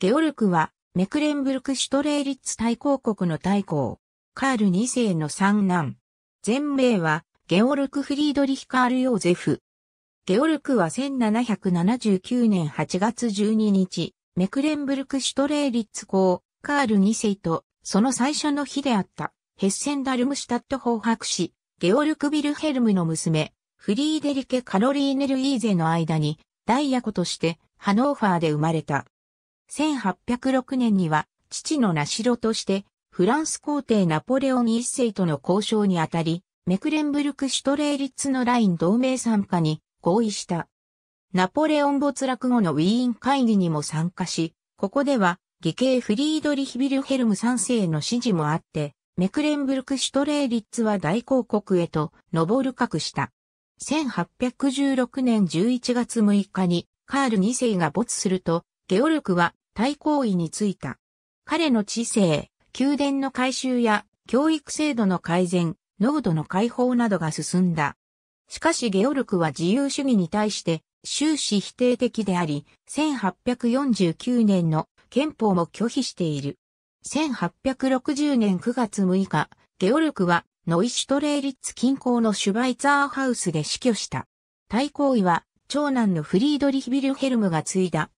ゲオルクは、メクレンブルクシュトレーリッツ大公国の大公、カール2世の三男。全名は、ゲオルク・フリードリヒ・カール・ヨーゼフ。ゲオルクは1779年8月12日、メクレンブルク・シュトレーリッツ公、カール2世と、その最初の日であった、ヘッセンダルムシュタット法白士、ゲオルク・ビルヘルムの娘、フリーデリケ・カロリーネル・イーゼの間に、ダイヤ子として、ハノーファーで生まれた。1806年には父の名城としてフランス皇帝ナポレオン一世との交渉にあたり、メクレンブルクシュトレーリッツのライン同盟参加に合意した。ナポレオン没落後のウィーン会議にも参加し、ここでは、義兄フリードリヒビルヘルム3世の支持もあって、メクレンブルクシュトレーリッツは大公国へと上る格した。1816年11月6日にカール2世が没すると、ゲオルクは対抗位についた。彼の知性、宮殿の改修や教育制度の改善、濃度の解放などが進んだ。しかしゲオルクは自由主義に対して終始否定的であり、1849年の憲法も拒否している。1860年9月6日、ゲオルクはノイシュトレーリッツ近郊のシュバイツァーハウスで死去した。大公位は長男のフリードリヒ・ビルヘルムが継いだ。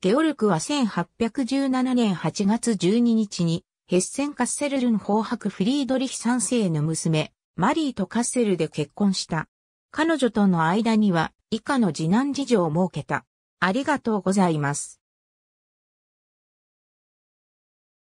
ゲオルクは1817年8月12日に、ヘッセン・カッセルルン法白フリードリヒ三世の娘、マリーとカッセルで結婚した。彼女との間には、以下の次男事情を設けた。ありがとうございます。